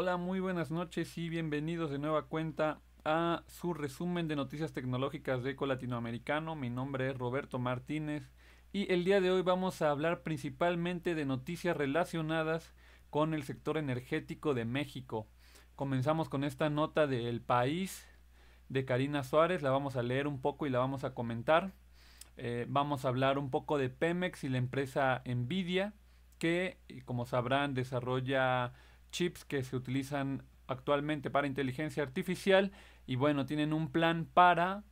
Hola, muy buenas noches y bienvenidos de nueva cuenta a su resumen de noticias tecnológicas de Eco Latinoamericano. Mi nombre es Roberto Martínez y el día de hoy vamos a hablar principalmente de noticias relacionadas con el sector energético de México. Comenzamos con esta nota de El País de Karina Suárez, la vamos a leer un poco y la vamos a comentar. Eh, vamos a hablar un poco de Pemex y la empresa Nvidia, que como sabrán desarrolla chips que se utilizan actualmente para inteligencia artificial y bueno, tienen un plan para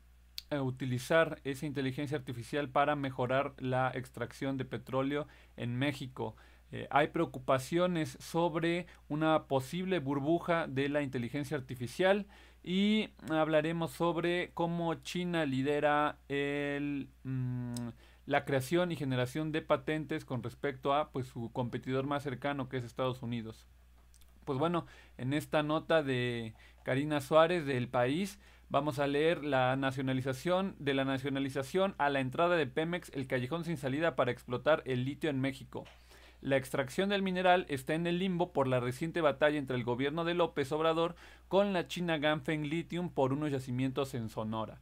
eh, utilizar esa inteligencia artificial para mejorar la extracción de petróleo en México. Eh, hay preocupaciones sobre una posible burbuja de la inteligencia artificial y hablaremos sobre cómo China lidera mm, la creación y generación de patentes con respecto a pues, su competidor más cercano que es Estados Unidos. Pues bueno, en esta nota de Karina Suárez del País vamos a leer la nacionalización de la nacionalización a la entrada de Pemex, el callejón sin salida para explotar el litio en México. La extracción del mineral está en el limbo por la reciente batalla entre el gobierno de López Obrador con la China Ganfeng Lithium por unos yacimientos en Sonora.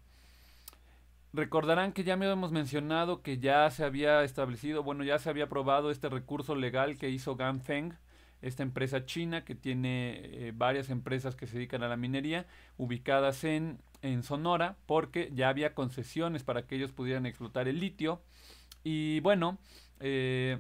Recordarán que ya me hemos mencionado que ya se había establecido, bueno, ya se había aprobado este recurso legal que hizo Ganfeng esta empresa china que tiene eh, varias empresas que se dedican a la minería ubicadas en, en Sonora porque ya había concesiones para que ellos pudieran explotar el litio. Y bueno, eh,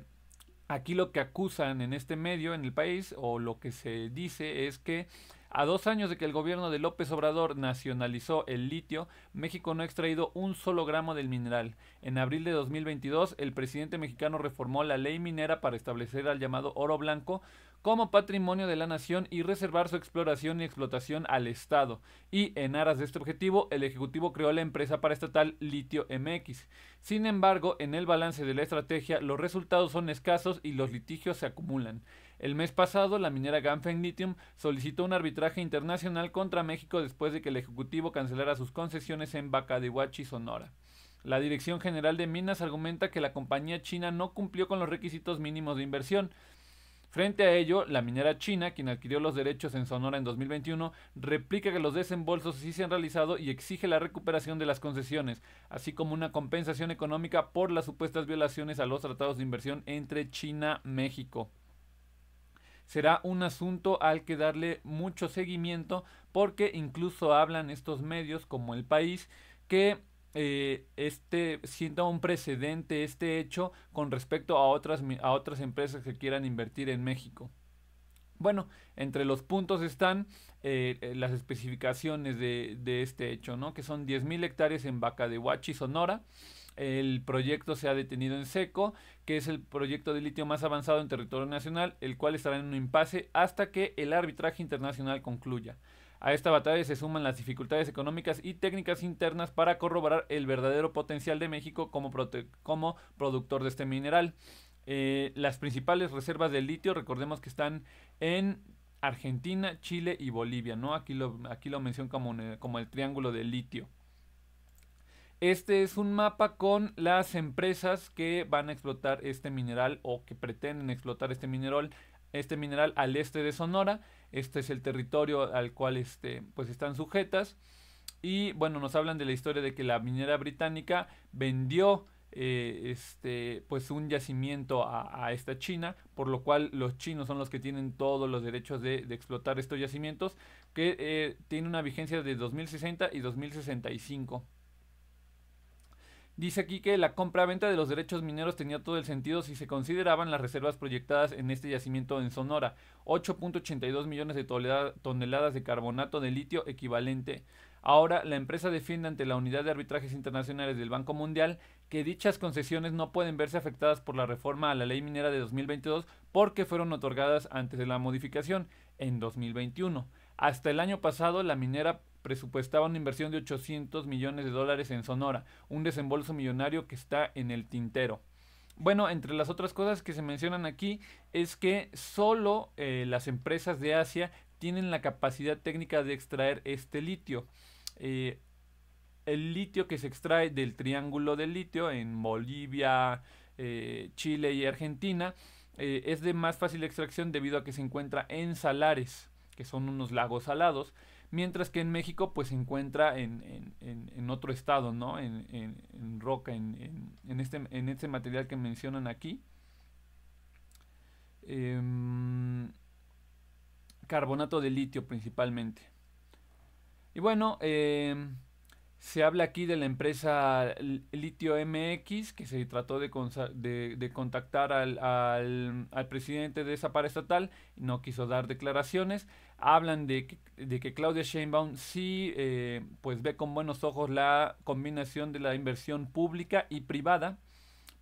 aquí lo que acusan en este medio, en el país, o lo que se dice es que a dos años de que el gobierno de López Obrador nacionalizó el litio, México no ha extraído un solo gramo del mineral. En abril de 2022, el presidente mexicano reformó la ley minera para establecer al llamado oro blanco como patrimonio de la nación y reservar su exploración y explotación al Estado. Y en aras de este objetivo, el Ejecutivo creó la empresa paraestatal Litio MX. Sin embargo, en el balance de la estrategia, los resultados son escasos y los litigios se acumulan. El mes pasado, la minera Ganfeng Lithium solicitó un arbitraje internacional contra México después de que el Ejecutivo cancelara sus concesiones en Bacadehuachi, Sonora. La Dirección General de Minas argumenta que la compañía china no cumplió con los requisitos mínimos de inversión. Frente a ello, la minera china, quien adquirió los derechos en Sonora en 2021, replica que los desembolsos sí se han realizado y exige la recuperación de las concesiones, así como una compensación económica por las supuestas violaciones a los tratados de inversión entre China-México será un asunto al que darle mucho seguimiento porque incluso hablan estos medios como El País que eh, este sienta un precedente este hecho con respecto a otras a otras empresas que quieran invertir en México. Bueno, entre los puntos están eh, eh, las especificaciones de, este hecho, Que son 10.000 hectáreas en Vaca de Huachi, Sonora, el proyecto se ha detenido en seco, que es el proyecto de litio más avanzado en territorio nacional, el cual estará en un impasse hasta que el arbitraje internacional concluya. A esta batalla se suman las dificultades económicas y técnicas internas para corroborar el verdadero potencial de México como, productor de este mineral. Eh, las principales reservas de litio, recordemos que están en Argentina, Chile y Bolivia, ¿no? Aquí lo, aquí como, como el triángulo de litio. Este es un mapa con las empresas que van a explotar este mineral o que pretenden explotar este mineral, este mineral al este de Sonora. Este es el territorio al cual este, pues están sujetas. Y bueno, nos hablan de la historia de que la minera británica vendió eh, este, pues un yacimiento a, esta China, por lo cual los chinos son los que tienen todos los derechos de, explotar estos yacimientos, que eh, tiene una vigencia de 2060 y 2065. Dice aquí que la compra-venta de los derechos mineros tenía todo el sentido si se consideraban las reservas proyectadas en este yacimiento en Sonora, 8.82 millones de toneladas de carbonato de litio equivalente. Ahora, la empresa defiende ante la Unidad de Arbitrajes Internacionales del Banco Mundial que dichas concesiones no pueden verse afectadas por la reforma a la ley minera de 2022 porque fueron otorgadas antes de la modificación, en 2021. Hasta el año pasado, la minera presupuestaba una inversión de 800 millones de dólares en Sonora, un desembolso millonario que está en el tintero. Bueno, entre las otras cosas que se mencionan aquí es que solo eh, las empresas de Asia tienen la capacidad técnica de extraer este litio. Eh, el litio que se extrae del triángulo del litio en Bolivia, eh, Chile y Argentina es de más fácil extracción debido a que se encuentra en salares, que son unos lagos salados, mientras que en México pues se encuentra en, en, otro estado, ¿no? En, roca, en, este, en este material que mencionan aquí. Em, carbonato de litio principalmente. Y bueno, em, se habla aquí de la empresa Litio MX, que se trató de, contactar al, al, presidente de esa estatal. no quiso dar declaraciones. Hablan de que, de que Claudia Sheinbaum sí eh, pues ve con buenos ojos la combinación de la inversión pública y privada,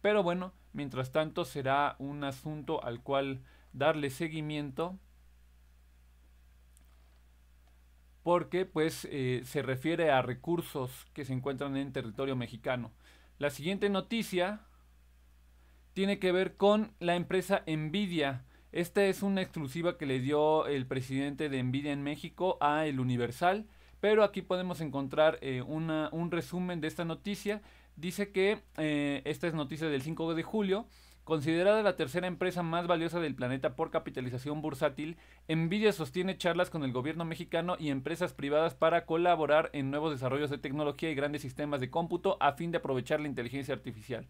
pero bueno, mientras tanto será un asunto al cual darle seguimiento porque pues eh, se refiere a recursos que se encuentran en territorio mexicano. La siguiente noticia tiene que ver con la empresa Nvidia. Esta es una exclusiva que le dio el presidente de Nvidia en México a El Universal, pero aquí podemos encontrar eh, una, un resumen de esta noticia. Dice que eh, esta es noticia del 5 de julio. Considerada la tercera empresa más valiosa del planeta por capitalización bursátil, Nvidia sostiene charlas con el gobierno mexicano y empresas privadas para colaborar en nuevos desarrollos de tecnología y grandes sistemas de cómputo a fin de aprovechar la inteligencia artificial.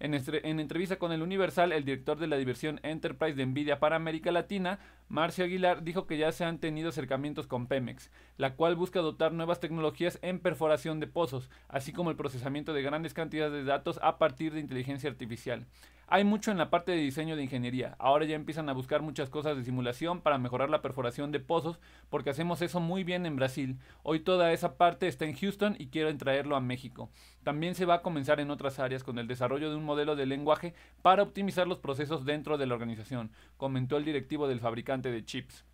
En, entrevista con el Universal, el director de la diversión Enterprise de Nvidia para América Latina, Marcio Aguilar, dijo que ya se han tenido acercamientos con Pemex, la cual busca adoptar nuevas tecnologías en perforación de pozos, así como el procesamiento de grandes cantidades de datos a partir de inteligencia artificial. Hay mucho en la parte de diseño de ingeniería. Ahora ya empiezan a buscar muchas cosas de simulación para mejorar la perforación de pozos, porque hacemos eso muy bien en Brasil. Hoy toda esa parte está en Houston y quieren traerlo a México. También se va a comenzar en otras áreas con el desarrollo de un modelo de lenguaje para optimizar los procesos dentro de la organización, comentó el directivo del fabricante de chips.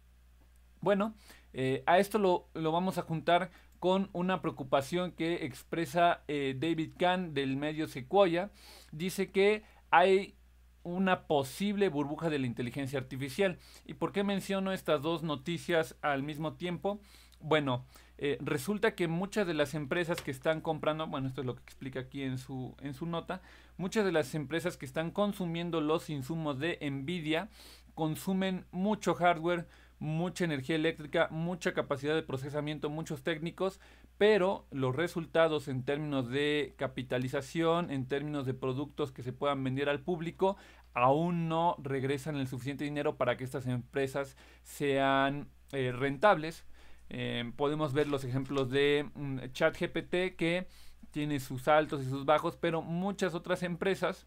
Bueno, eh, a esto lo, vamos a juntar con una preocupación que expresa eh, David Kahn del medio Sequoia. Dice que hay una posible burbuja de la inteligencia artificial. ¿Y por qué menciono estas dos noticias al mismo tiempo? Bueno, eh, resulta que muchas de las empresas que están comprando, bueno, esto es lo que explica aquí en su, en su nota, muchas de las empresas que están consumiendo los insumos de Nvidia consumen mucho hardware, mucha energía eléctrica, mucha capacidad de procesamiento, muchos técnicos pero los resultados en términos de capitalización, en términos de productos que se puedan vender al público, aún no regresan el suficiente dinero para que estas empresas sean eh, rentables. Eh, podemos ver los ejemplos de mm, ChatGPT que tiene sus altos y sus bajos, pero muchas otras empresas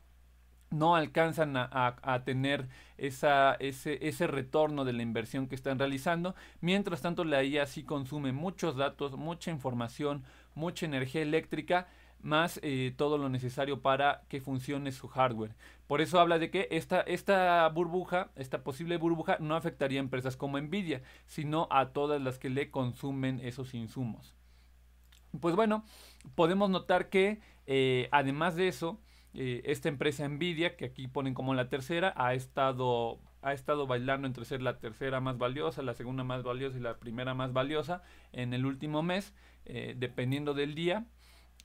no alcanzan a, tener ese, retorno de la inversión que están realizando. Mientras tanto, la IA sí consume muchos datos, mucha información, mucha energía eléctrica, más eh, todo lo necesario para que funcione su hardware. Por eso habla de que esta, esta burbuja, esta posible burbuja, no afectaría a empresas como Nvidia, sino a todas las que le consumen esos insumos. Pues bueno, podemos notar que eh, además de eso, eh, esta empresa Nvidia, que aquí ponen como la tercera, ha estado, ha estado bailando entre ser la tercera más valiosa, la segunda más valiosa y la primera más valiosa en el último mes, eh, dependiendo del día.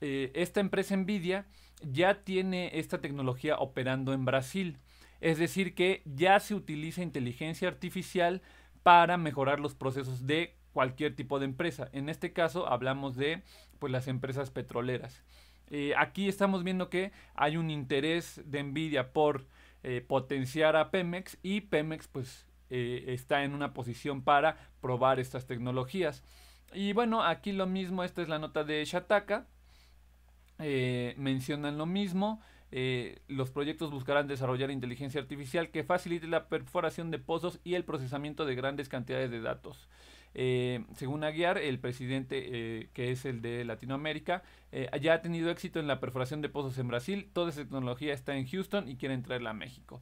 Eh, esta empresa Nvidia ya tiene esta tecnología operando en Brasil. Es decir, que ya se utiliza inteligencia artificial para mejorar los procesos de cualquier tipo de empresa. En este caso hablamos de pues, las empresas petroleras. Eh, aquí estamos viendo que hay un interés de Nvidia por eh, potenciar a Pemex y Pemex pues eh, está en una posición para probar estas tecnologías. Y bueno, aquí lo mismo, esta es la nota de Shataka, mencionan lo mismo. los proyectos buscarán desarrollar inteligencia artificial que facilite la perforación de pozos y el procesamiento de grandes cantidades de datos. Eh, según Aguiar, el presidente eh, que es el de Latinoamérica, eh, ya ha tenido éxito en la perforación de pozos en Brasil. Toda esa tecnología está en Houston y quiere traerla a México.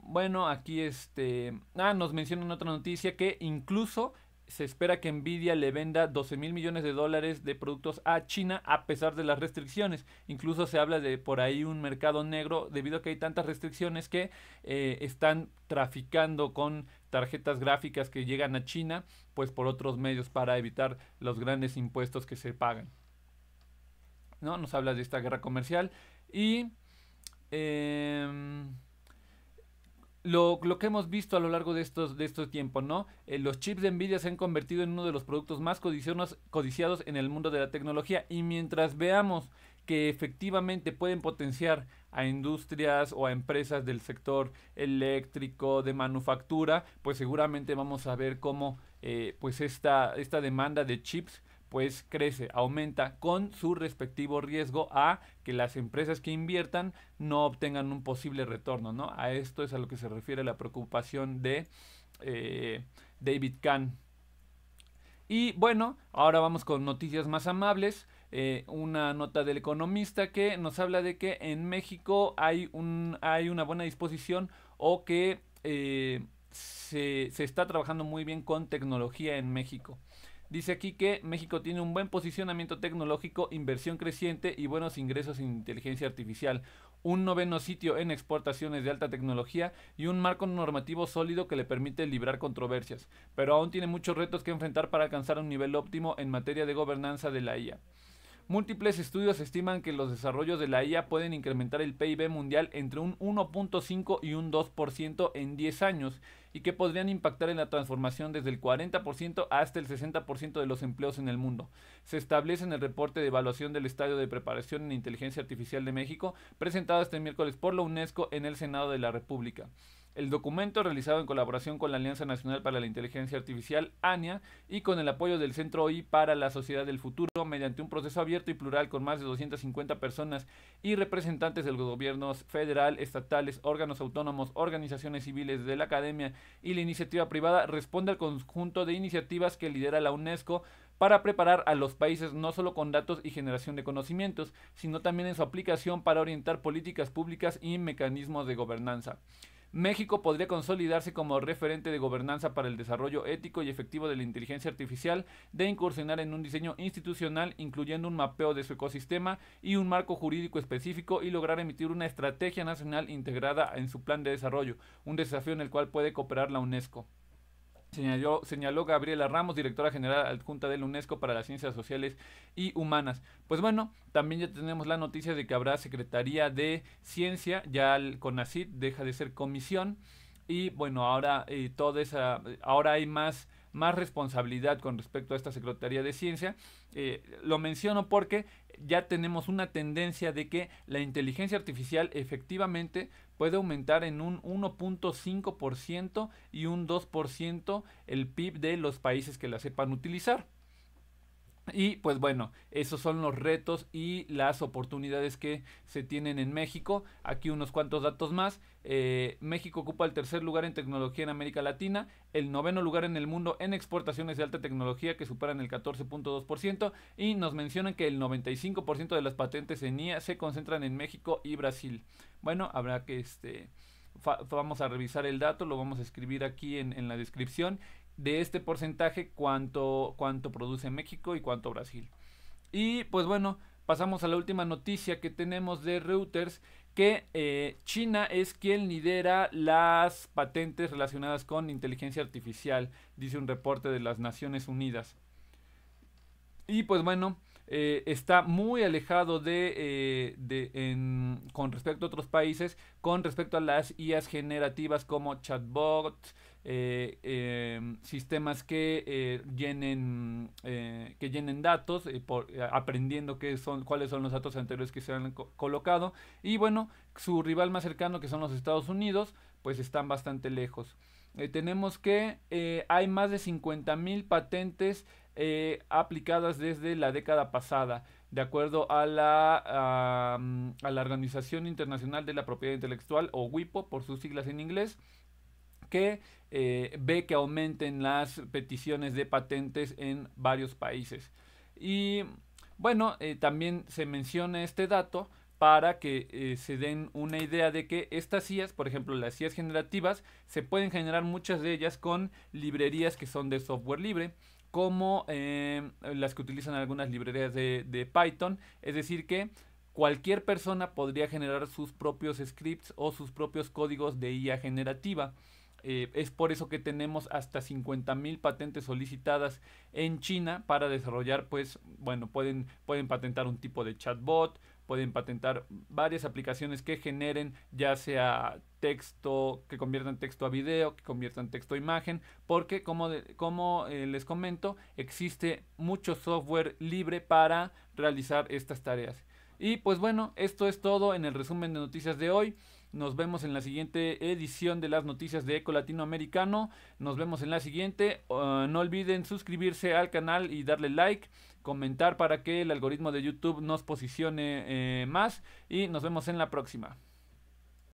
bueno, aquí este. Ah, nos mencionan otra noticia que incluso se espera que Nvidia le venda 12 mil millones de dólares de productos a China a pesar de las restricciones. Incluso se habla de por ahí un mercado negro debido a que hay tantas restricciones que eh, están traficando con tarjetas gráficas que llegan a China, pues por otros medios para evitar los grandes impuestos que se pagan. ¿No? Nos habla de esta guerra comercial y... Em, lo, que hemos visto a lo largo de estos, de estos tiempos, ¿no? Eh, los chips de Nvidia se han convertido en uno de los productos más codiciados en el mundo de la tecnología y mientras veamos que efectivamente pueden potenciar a industrias o a empresas del sector eléctrico, de manufactura, pues seguramente vamos a ver cómo eh, pues esta, esta demanda de chips pues crece, aumenta con su respectivo riesgo a que las empresas que inviertan no obtengan un posible retorno, ¿no? A esto es a lo que se refiere la preocupación de eh, David Kahn. Y bueno, ahora vamos con noticias más amables. Eh, una nota del economista que nos habla de que en México hay, un, hay una buena disposición o que eh, se, está trabajando muy bien con tecnología en México. Dice aquí que México tiene un buen posicionamiento tecnológico, inversión creciente y buenos ingresos en inteligencia artificial, un noveno sitio en exportaciones de alta tecnología y un marco normativo sólido que le permite librar controversias, pero aún tiene muchos retos que enfrentar para alcanzar un nivel óptimo en materia de gobernanza de la IA. Múltiples estudios estiman que los desarrollos de la IA pueden incrementar el PIB mundial entre un 1.5 y un 2% en 10 años y que podrían impactar en la transformación desde el 40% hasta el 60% de los empleos en el mundo. Se establece en el reporte de evaluación del Estadio de Preparación en Inteligencia Artificial de México, presentado este miércoles por la UNESCO en el Senado de la República. El documento realizado en colaboración con la Alianza Nacional para la Inteligencia Artificial, ANIA, y con el apoyo del Centro OI para la Sociedad del Futuro, mediante un proceso abierto y plural con más de 250 personas y representantes de los gobiernos federal, estatales, órganos autónomos, organizaciones civiles de la academia y la iniciativa privada, responde al conjunto de iniciativas que lidera la UNESCO para preparar a los países no solo con datos y generación de conocimientos, sino también en su aplicación para orientar políticas públicas y mecanismos de gobernanza. México podría consolidarse como referente de gobernanza para el desarrollo ético y efectivo de la inteligencia artificial, de incursionar en un diseño institucional incluyendo un mapeo de su ecosistema y un marco jurídico específico y lograr emitir una estrategia nacional integrada en su plan de desarrollo, un desafío en el cual puede cooperar la UNESCO. Señaló, señaló, Gabriela Ramos, directora general adjunta de la UNESCO para las Ciencias Sociales y Humanas. Pues bueno, también ya tenemos la noticia de que habrá Secretaría de Ciencia, ya el CONACIT deja de ser comisión y bueno, ahora eh, toda esa, ahora hay más más responsabilidad con respecto a esta Secretaría de Ciencia. Eh, lo menciono porque ya tenemos una tendencia de que la inteligencia artificial efectivamente puede aumentar en un 1.5% y un 2% el PIB de los países que la sepan utilizar. Y pues bueno, esos son los retos y las oportunidades que se tienen en México. Aquí unos cuantos datos más. Eh, México ocupa el tercer lugar en tecnología en América Latina, el noveno lugar en el mundo en exportaciones de alta tecnología que superan el 14.2% y nos mencionan que el 95% de las patentes en IA se concentran en México y Brasil. Bueno, habrá que este... vamos a revisar el dato, lo vamos a escribir aquí en, en la descripción de este porcentaje cuánto, cuánto produce México y cuánto Brasil. Y pues bueno, pasamos a la última noticia que tenemos de Reuters, que eh, China es quien lidera las patentes relacionadas con inteligencia artificial, dice un reporte de las Naciones Unidas. Y pues bueno, eh, está muy alejado de, eh, con respecto a otros países, con respecto a las IAs generativas como chatbots, eh, em, sistemas que eh, llenen eh, que llenen datos aprendiendo cuáles son los datos anteriores que se han colocado y bueno su rival más cercano que son los Estados Unidos pues están bastante lejos tenemos que hay más de 50 mil patentes aplicadas desde la década pasada de acuerdo a la, a la Organización Internacional de la Propiedad Intelectual o WIPO por sus siglas en inglés que eh, ve que aumenten las peticiones de patentes en varios países. Y bueno, eh, también se menciona este dato para que eh, se den una idea de que estas IAs, por ejemplo las IAs generativas, se pueden generar muchas de ellas con librerías que son de software libre, como las que utilizan algunas librerías de, Python, es decir que cualquier persona podría generar sus propios scripts o sus propios códigos de IA generativa. Eh, es por eso que tenemos hasta 50.000 patentes solicitadas en China para desarrollar, pues, bueno, pueden, pueden patentar un tipo de chatbot, pueden patentar varias aplicaciones que generen ya sea texto, que conviertan texto a video, que conviertan texto a imagen, porque como, eh, les comento, existe mucho software libre para realizar estas tareas. Y pues bueno, esto es todo en el resumen de noticias de hoy. Nos vemos en la siguiente edición de las noticias de Eco Latinoamericano. Nos vemos en la siguiente. Uh, no olviden suscribirse al canal y darle like, comentar para que el algoritmo de YouTube nos posicione eh, más. Y nos vemos en la próxima.